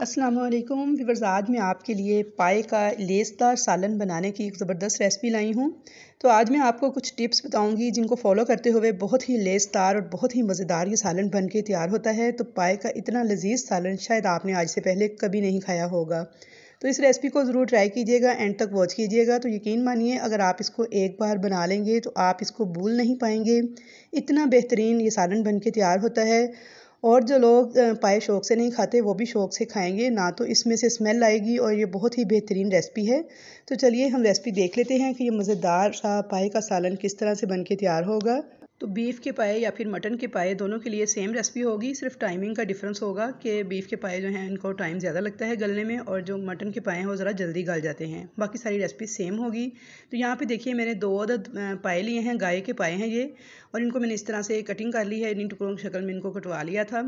अस्सलाम वालेकुम व्यूवर्स आज मैं आपके लिए पाए का लेसदार सालन बनाने की एक ज़बरदस्त रेसिपी लाई हूँ तो आज मैं आपको कुछ टिप्स बताऊँगी जिनको फॉलो करते हुए बहुत ही लेसदार और बहुत ही मज़ेदार ये सालन बन के तैयार होता है तो पाए का इतना लजीज सालन शायद आपने आज से पहले कभी नहीं खाया होगा तो इस रेसिपी को ज़रूर ट्राई कीजिएगा एंड तक वॉच कीजिएगा तो यकीन मानिए अगर आप इसको एक बार बना लेंगे तो आप इसको भूल नहीं पाएंगे इतना बेहतरीन ये सालन बन के तैयार होता है और जो लोग पाए शौक़ से नहीं खाते वो भी शौक़ से खाएंगे ना तो इसमें से स्मेल आएगी और ये बहुत ही बेहतरीन रेसिपी है तो चलिए हम रेसिपी देख लेते हैं कि ये मज़ेदार सा पाए का सालन किस तरह से बन के तैयार होगा तो बीफ़ के पाए या फिर मटन के पाए दोनों के लिए सेम रेसिपी होगी सिर्फ टाइमिंग का डिफरेंस होगा कि बीफ़ के पाए जो हैं इनको टाइम ज़्यादा लगता है गलने में और जो मटन के पाए हैं वो ज़रा जल्दी गल जाते हैं बाकी सारी रेसिपी सेम होगी तो यहाँ पे देखिए मैंने दो अदद पाए लिए हैं गाय के पाए हैं ये और इनको मैंने इस तरह से कटिंग कर ली है इन टुकड़ों की शक्ल में इनको कटवा लिया था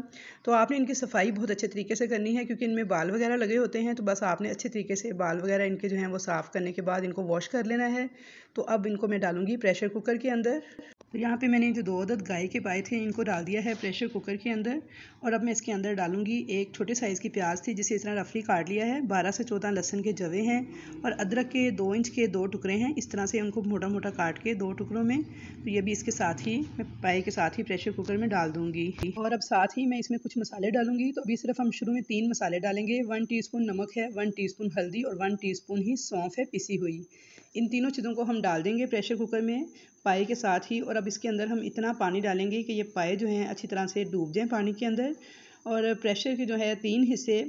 तो आपने इनकी सफाई बहुत अच्छे तरीके से करनी है क्योंकि इनमें बाल वगैरह लगे होते हैं तो बस आपने अच्छे तरीके से बाल वगैरह इनके जो हैं वो साफ़ करने के बाद इनको वॉश कर लेना है तो अब इनको मैं डालूँगी प्रेशर कुकर के अंदर तो यहाँ पे मैंने जो दो अदद गाय के पाए थे इनको डाल दिया है प्रेशर कुकर के अंदर और अब मैं इसके अंदर डालूंगी एक छोटे साइज़ की प्याज थी जिसे इस तरह रफली काट लिया है बारह से चौदह लहसन के जवे हैं और अदरक के दो इंच के दो टुकड़े हैं इस तरह से उनको मोटा मोटा काट के दो टुकड़ों में तो ये भी इसके साथ ही मैं पाए के साथ ही प्रेशर कुकर में डाल दूँगी और अब साथ ही मैं इसमें कुछ मसाले डालूंगी तो अभी सिर्फ हम शुरू में तीन मसाले डालेंगे वन टी नमक है वन टी हल्दी और वन टी ही सौंफ है पिसी हुई इन तीनों चीज़ों को हम डाल देंगे प्रेशर कुकर में पाए के साथ ही और अब इसके अंदर हम इतना पानी डालेंगे कि ये पाए जो हैं अच्छी तरह से डूब जाएँ पानी के अंदर और प्रेशर के जो है तीन हिस्से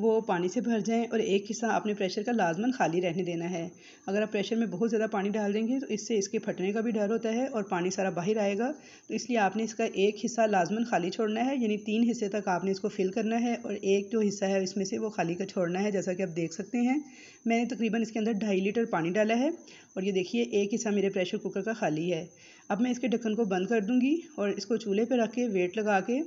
वो पानी से भर जाएँ और एक हिस्सा आपने प्रेशर का लाजमन खाली रहने देना है अगर आप प्रेशर में बहुत ज़्यादा पानी डाल देंगे तो इससे इसके फटने का भी डर होता है और पानी सारा बाहर आएगा तो इसलिए आपने इसका एक हिस्सा लाजमन खाली छोड़ना है यानी तीन हिस्से तक आपने इसको फिल करना है और एक जो हिस्सा है इसमें से वो खाली का छोड़ना है जैसा कि आप देख सकते हैं मैंने तकरीबन इसके अंदर ढाई लीटर पानी डाला है और ये देखिए एक हिस्सा मेरे प्रेशर कुकर का खाली है अब मैं इसके ढक्कन को बंद कर दूँगी और इसको चूल्हे पर रख के वेट लगा के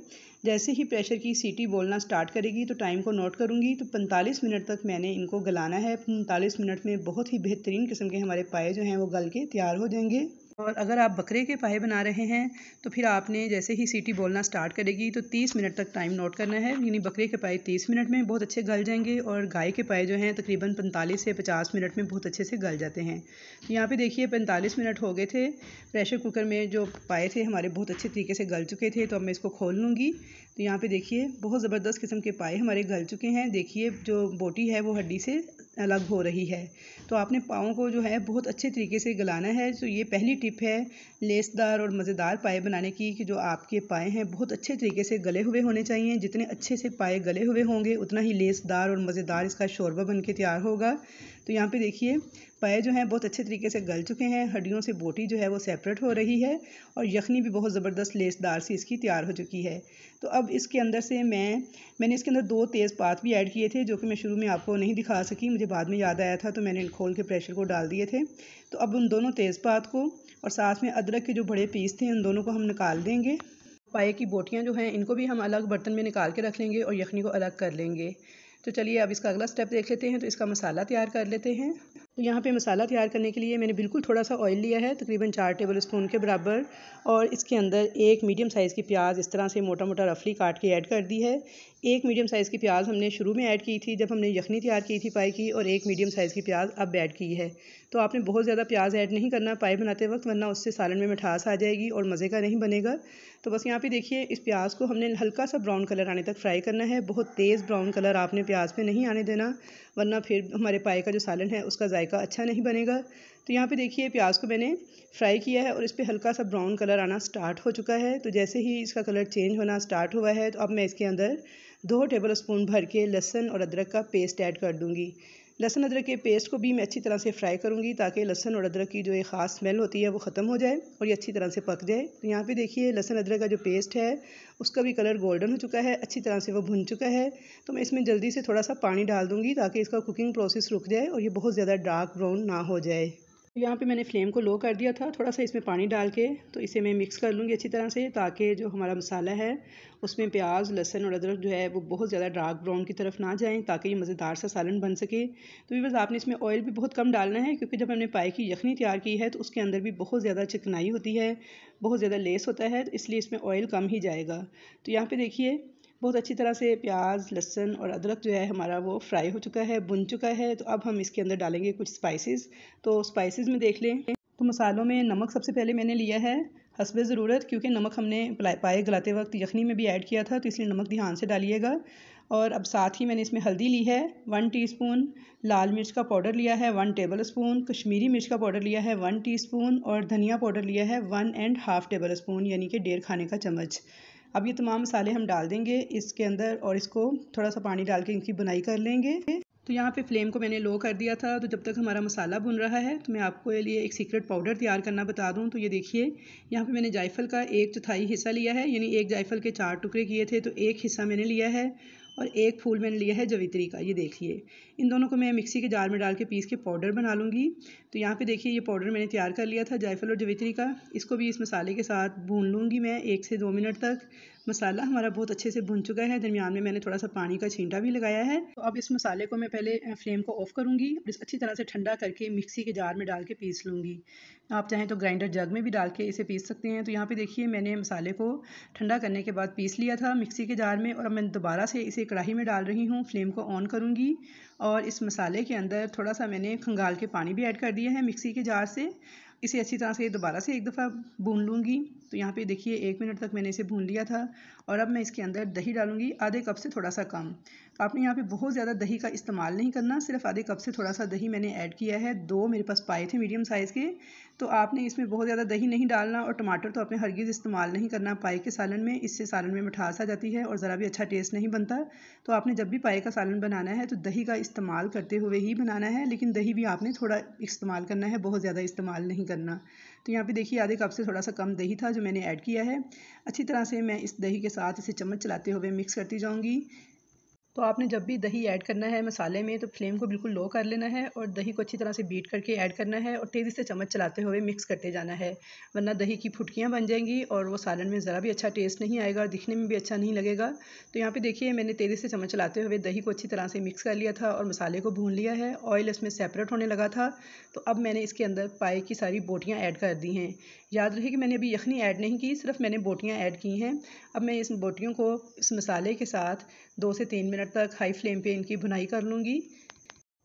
जैसे ही प्रेशर की सीटी बोलना स्टार्ट करेगी तो टाइम को नोट करूँगी तो पैंतालीस मिनट तक मैंने इनको गलाना है पैंतालीस मिनट में बहुत ही बेहतरीन किस्म के हमारे पाए जो हैं वो गल के तैयार हो जाएंगे और अगर आप बकरे के पाए बना रहे हैं तो फिर आपने जैसे ही सीटी बोलना स्टार्ट करेगी तो तीस मिनट तक टाइम नोट करना है यानी बकरे के पाए तीस मिनट में बहुत अच्छे गल जाएंगे और गाय के पाए जो हैं तकरीबन पैंतालीस से पचास मिनट में बहुत अच्छे से गल जाते हैं तो यहाँ पे देखिए पैंतालीस मिनट हो गए थे प्रेशर कुकर में जो पाए थे हमारे बहुत अच्छे तरीके से गल चुके थे तो अब मैं इसको खोल लूँगी तो यहाँ पर देखिए बहुत ज़बरदस्त किस्म के पाए हमारे गल चुके हैं देखिए जो बोटी है वो हड्डी से अलग हो रही है तो आपने पाओ को जो है बहुत अच्छे तरीके से गलाना है तो ये पहली टिप है लेसदार और मज़ेदार पाए बनाने की कि जो आपके पाए हैं बहुत अच्छे तरीके से गले हुए होने चाहिए जितने अच्छे से पाए गले हुए होंगे उतना ही लेसदार और मज़ेदार इसका शोरबा बन के तैयार होगा तो यहाँ पे देखिए पाए जो हैं बहुत अच्छे तरीके से गल चुके हैं हड्डियों से बोटी जो है वो सेपरेट हो रही है और यखनी भी बहुत ज़बरदस्त लेसदार सी इसकी तैयार हो चुकी है तो अब इसके अंदर से मैं मैंने इसके अंदर दो तेज़ पात भी ऐड किए थे जो कि मैं शुरू में आपको नहीं दिखा सकी मुझे बाद में याद आया था तो मैंने खोल के प्रेशर को डाल दिए थे तो अब उन दोनों तेज़पात को और साथ में अदरक के जो बड़े पीस थे उन दोनों को हम निकाल देंगे पाए की बोटियाँ जो हैं इनको भी हम अलग बर्तन में निकाल के रख लेंगे और यखनी को अलग कर लेंगे तो चलिए अब इसका अगला स्टेप देख लेते हैं तो इसका मसाला तैयार कर लेते हैं तो यहाँ पे मसाला तैयार करने के लिए मैंने बिल्कुल थोड़ा सा ऑयल लिया है तकरीबन चार टेबल स्पून के बराबर और इसके अंदर एक मीडियम साइज़ की प्याज इस तरह से मोटा मोटा रफली काट के ऐड कर दी है एक मीडियम साइज़ की प्याज हमने शुरू में ऐड की थी जब हमने यखनी तैयार की थी पाई की और एक मीडियम साइज़ की प्याज अब ऐड की है तो आपने बहुत ज़्यादा प्याज ऐड नहीं करना पाई बनाते वक्त वरना उससे सालन में मिठास आ जाएगी और मज़े का नहीं बनेगा तो बस यहाँ पे देखिए इस प्याज को हमने हल्का सा ब्राउन कलर आने तक फ्राई करना है बहुत तेज़ ब्राउन कलर आपने प्याज पर नहीं आने देना वरना फिर हमारे पाए का जो सालन है उसका जायका अच्छा नहीं बनेगा तो यहाँ पे देखिए प्याज को मैंने फ्राई किया है और इस पर हल्का सा ब्राउन कलर आना स्टार्ट हो चुका है तो जैसे ही इसका कलर चेंज होना स्टार्ट हुआ है तो अब मैं इसके अंदर दो टेबल स्पून भर के लहसुन और अदरक का पेस्ट ऐड कर दूँगी लहसुन अदरक के पेस्ट को भी मैं अच्छी तरह से फ्राई करूँगी ताकि लहसन और अदरक की जो एक ख़ास स्मेल होती है वो ख़त्म हो जाए और ये अच्छी तरह से पक जाए तो यहाँ पे देखिए लहसन अदरक का जो पेस्ट है उसका भी कलर गोल्डन हो चुका है अच्छी तरह से वो भुन चुका है तो मैं इसमें जल्दी से थोड़ा सा पानी डाल दूँगी ताकि इसका कुकिंग प्रोसेस रुक जाए और ये बहुत ज़्यादा डार्क ब्राउन ना हो जाए तो यहाँ पे मैंने फ्लेम को लो कर दिया था थोड़ा सा इसमें पानी डाल के तो इसे मैं मिक्स कर लूँगी अच्छी तरह से ताकि जो हमारा मसाला है उसमें प्याज लहसन और अदरक जो है वो बहुत ज़्यादा डार्क ब्राउन की तरफ ना जाएँ ताकि ये मज़ेदार सा सालन बन सके तो भी बस आपने इसमें ऑयल भी बहुत कम डालना है क्योंकि जब हमने पाए की यखनी तैयार की है तो उसके अंदर भी बहुत ज़्यादा चिकनाई होती है बहुत ज़्यादा लेस होता है तो इसलिए इसमें ऑयल कम ही जाएगा तो यहाँ पर देखिए बहुत अच्छी तरह से प्याज लहसुन और अदरक जो है हमारा वो फ्राई हो चुका है बुन चुका है तो अब हम इसके अंदर डालेंगे कुछ स्पाइसेस तो स्पाइसेस में देख लें तो मसालों में नमक सबसे पहले मैंने लिया है हसब ज़रूरत क्योंकि नमक हमने पाए गलाते वक्त यखनी में भी ऐड किया था तो इसलिए नमक ध्यान से डालिएगा और अब साथ ही मैंने इसमें हल्दी ली है वन टीस्पून लाल मिर्च का पाउडर लिया है वन टेबल स्पून कश्मीरी मिर्च का पाउडर लिया है वन टीस्पून और धनिया पाउडर लिया है one and half tablespoon यानी कि डेढ़ खाने का चम्मच अब ये तमाम मसाले हम डाल देंगे इसके अंदर और इसको थोड़ा सा पानी डाल के इनकी बुनाई कर लेंगे तो यहाँ पे फ्लेम को मैंने लो कर दिया था तो जब तक हमारा मसाला बुन रहा है तो मैं आपको लिए एक सीक्रेट पाउडर तैयार करना बता दूँ तो ये देखिए यहाँ पे मैंने जायफल का एक चौथाई हिस्सा लिया है यानी एक जायफल के चार टुकड़े किए थे तो एक हिस्सा मैंने लिया है और एक फूल मैंने लिया है जवित्री का ये देखिए इन दोनों को मैं मिक्सी के जार में डाल के पीस के पाउडर बना लूँगी तो यहाँ पे देखिए ये पाउडर मैंने तैयार कर लिया था जायफल और जवित्री का इसको भी इस मसाले के साथ भून लूँगी मैं एक से दो मिनट तक मसाला हमारा बहुत अच्छे से भुन चुका है दरमियान में मैंने थोड़ा सा पानी का छींटा भी लगाया है तो अब इस मसाले को मैं पहले फ्लेम को ऑफ़ करूँगी और इस अच्छी तरह से ठंडा करके मिक्सी के जार में डाल के पीस लूँगी आप चाहें तो ग्राइंडर जग में भी डाल के इसे पीस सकते हैं तो यहाँ पर देखिए मैंने मसाले को ठंडा करने के बाद पीस लिया था मिक्सी के जार में और अब मैं दोबारा से इसे कढ़ाई में डाल रही हूँ फ्लेम को ऑन करूँगी और इस मसाले के अंदर थोड़ा सा मैंने खंगाल के पानी भी ऐड कर दिया है मिक्सी के जार से इसे अच्छी तरह से दोबारा से एक दफ़ा भून लूँगी तो यहाँ पे देखिए एक मिनट तक मैंने इसे भून लिया था और अब मैं इसके अंदर दही डालूँगी आधे कप से थोड़ा सा कम तो आपने यहाँ पे बहुत ज़्यादा दही का इस्तेमाल नहीं करना सिर्फ आधे कप से थोड़ा सा दही मैंने ऐड किया है दो मेरे पास पाए थे मीडियम साइज़ के तो आपने इसमें बहुत ज़्यादा दही नहीं डालना और टमाटर तो आपने हरगिज़ इस्तेमाल नहीं करना पाए के सालन में इससे सालन में मिठास आ जाती है और ज़रा भी अच्छा टेस्ट नहीं बनता तो आपने जब भी पाए का सालन बनाना है तो दही का इस्तेमाल करते हुए ही बनाना है लेकिन दही भी आपने थोड़ा इस्तेमाल करना है बहुत ज़्यादा इस्तेमाल नहीं करना तो यहाँ पर देखिए आधे कप से थोड़ा सा कम दही था जो मैंने ऐड किया है अच्छी तरह से मैं इस दही के साथ इसे चम्मच चलाते हुए मिक्स करती जाऊँगी तो आपने जब भी दही ऐड करना है मसाले में तो फ्लेम को बिल्कुल लो कर लेना है और दही को अच्छी तरह से बीट करके ऐड करना है और तेज़ी से चम्मच चलाते हुए मिक्स करते जाना है वरना दही की फुटकियाँ बन जाएंगी और वो सालन में ज़रा भी अच्छा टेस्ट नहीं आएगा और दिखने में भी अच्छा नहीं लगेगा तो यहाँ पर देखिए मैंने तेज़ी से चम्मच चलाते हुए दही को अच्छी तरह से मिक्स कर लिया था और मसाले को भून लिया है ऑयल इसमें सेपरेट होने लगा था तो अब मैंने इसके अंदर पाए की सारी बोटियाँ ऐड कर दी हैं याद रहे कि मैंने अभी यखनी ऐड नहीं की सिर्फ मैंने बोटियाँ ऐड की हैं अब मैं इस बोटियों को इस मसाले के साथ दो से तीन मिनट तक हाई फ्लेम पे इनकी भुनाई कर लूँगी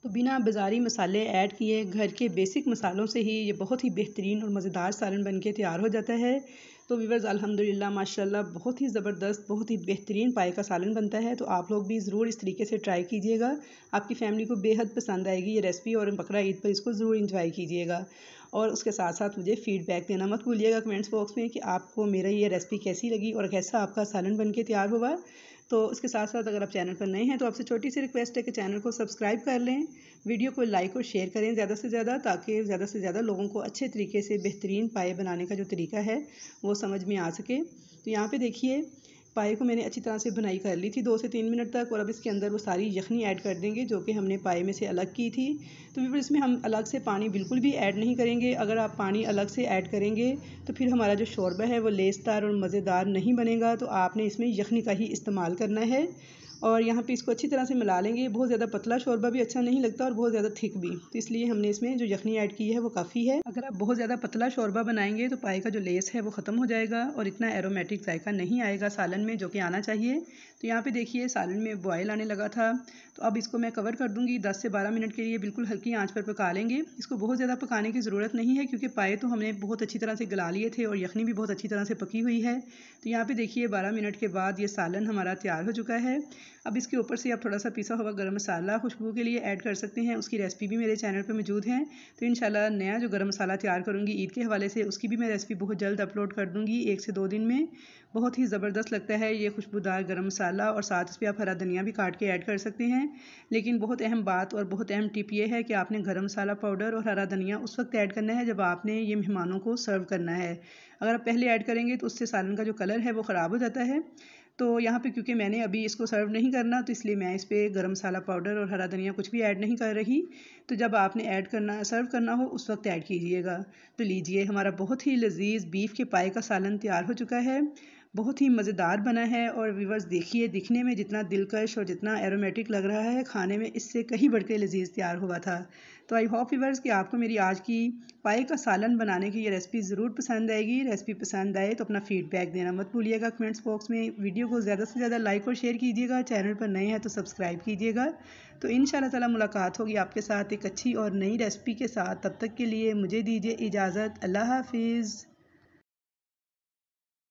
तो बिना बाज़ारी मसाले ऐड किए घर के बेसिक मसालों से ही ये बहुत ही बेहतरीन और मज़ेदार सालन बन के तैयार हो जाता है तो वीवर्स अल्हम्दुलिल्लाह माशाल्लाह बहुत ही ज़बरदस्त बहुत ही बेहतरीन पाए का सालन बनता है तो आप लोग भी ज़रूर इस तरीके से ट्राई कीजिएगा आपकी फ़ैमिली को बेहद पसंद आएगी ये रेसिपी और बकरा ईद पर इसको ज़रूर इंजॉय कीजिएगा और उसके साथ साथ मुझे फीडबैक देना मत भूलिएगा कमेंट्स बॉक्स में कि आपको मेरा ये रेसिपी कैसी लगी और कैसा आपका सालन बन के तैयार हुआ तो उसके साथ साथ अगर आप चैनल पर नए हैं तो आपसे छोटी सी रिक्वेस्ट है कि चैनल को सब्सक्राइब कर लें वीडियो को लाइक और शेयर करें ज़्यादा से ज़्यादा ताकि ज़्यादा से ज़्यादा लोगों को अच्छे तरीके से बेहतरीन पाए बनाने का जो तरीका है वो समझ में आ सके तो यहाँ पर देखिए पाए को मैंने अच्छी तरह से बनाई कर ली थी दो से तीन मिनट तक और अब इसके अंदर वो सारी यखनी ऐड कर देंगे जो कि हमने पाए में से अलग की थी तो फिर इसमें हम अलग से पानी बिल्कुल भी ऐड नहीं करेंगे अगर आप पानी अलग से ऐड करेंगे तो फिर हमारा जो शौरबा है वो लेसदार और मज़ेदार नहीं बनेगा तो आपने इसमें यखनी का ही इस्तेमाल करना है और यहाँ पे इसको अच्छी तरह से मिला लेंगे बहुत ज़्यादा पतला शोरबा भी अच्छा नहीं लगता और बहुत ज़्यादा थिक भी तो इसलिए हमने इसमें जो यखनी ऐड की है वो काफ़ी है अगर आप बहुत ज़्यादा पतला शोरबा बनाएंगे तो पाए का जो लेस है वो ख़त्म हो जाएगा और इतना एरोमेटिक जायका नहीं आएगा सालन में जो कि आना चाहिए तो यहाँ पर देखिए सालन में बॉयल आने लगा था तो अब इसको मैं कवर कर दूँगी दस से बारह मिनट के लिए बिल्कुल हल्की आँच पर पका लेंगे इसको बहुत ज़्यादा पकाने की ज़रूरत नहीं है क्योंकि पाए तो हमने बहुत अच्छी तरह से गला लिए थे और यखनी भी बहुत अच्छी तरह से पकी हुई है तो यहाँ पर देखिए बारह मिनट के बाद ये सालन हमारा तैयार हो चुका है अब इसके ऊपर से आप थोड़ा सा पिसा हुआ गर्म मसाला खुशबू के लिए ऐड कर सकते हैं उसकी रेसिपी भी मेरे चैनल पर मौजूद है तो इन नया जो गर्म मसाला तैयार करूँगी ईद के हवाले से उसकी भी मैं रेसिपी बहुत जल्द अपलोड कर दूँगी एक से दो दिन में बहुत ही ज़बरदस्त लगता है ये खुशबूदार गर्म मसाला और साथ उस पर आप हरा धनिया भी काट के ऐड कर सकते हैं लेकिन बहुत अहम बात और बहुत अहम टिप ये है कि आपने गर्म मसाला पाउडर और हरा धनिया उस वक्त ऐड करना है जब आपने ये मेहमानों को सर्व करना है अगर आप पहले ऐड करेंगे तो उससे सालन का जो कलर है वो ख़राब हो जाता है तो यहाँ पे क्योंकि मैंने अभी इसको सर्व नहीं करना तो इसलिए मैं इस पर गर्म मसाला पाउडर और हरा धनिया कुछ भी ऐड नहीं कर रही तो जब आपने ऐड करना सर्व करना हो उस वक्त ऐड कीजिएगा तो लीजिए हमारा बहुत ही लजीज बीफ के पाए का सालन तैयार हो चुका है बहुत ही मज़ेदार बना है और व्यूवर्स देखिए दिखने में जितना दिलकश और जितना एरोमेटिक लग रहा है खाने में इससे कहीं बढ़ के लजीज तैयार हुआ था तो आई होप व्यूवर्स कि आपको मेरी आज की पाए का सालन बनाने की ये रेसिपी ज़रूर पसंद आएगी रेसिपी पसंद आए तो अपना फीडबैक देना मत भूलिएगा कमेंट्स बॉक्स में वीडियो को ज़्यादा से ज़्यादा लाइक और शेयर कीजिएगा चैनल पर नए हैं तो सब्सक्राइब कीजिएगा तो इन ताला मुलाकात होगी आपके साथ एक अच्छी और नई रेसिपी के साथ तब तक के लिए मुझे दीजिए इजाज़त अल्लाह हाफिज़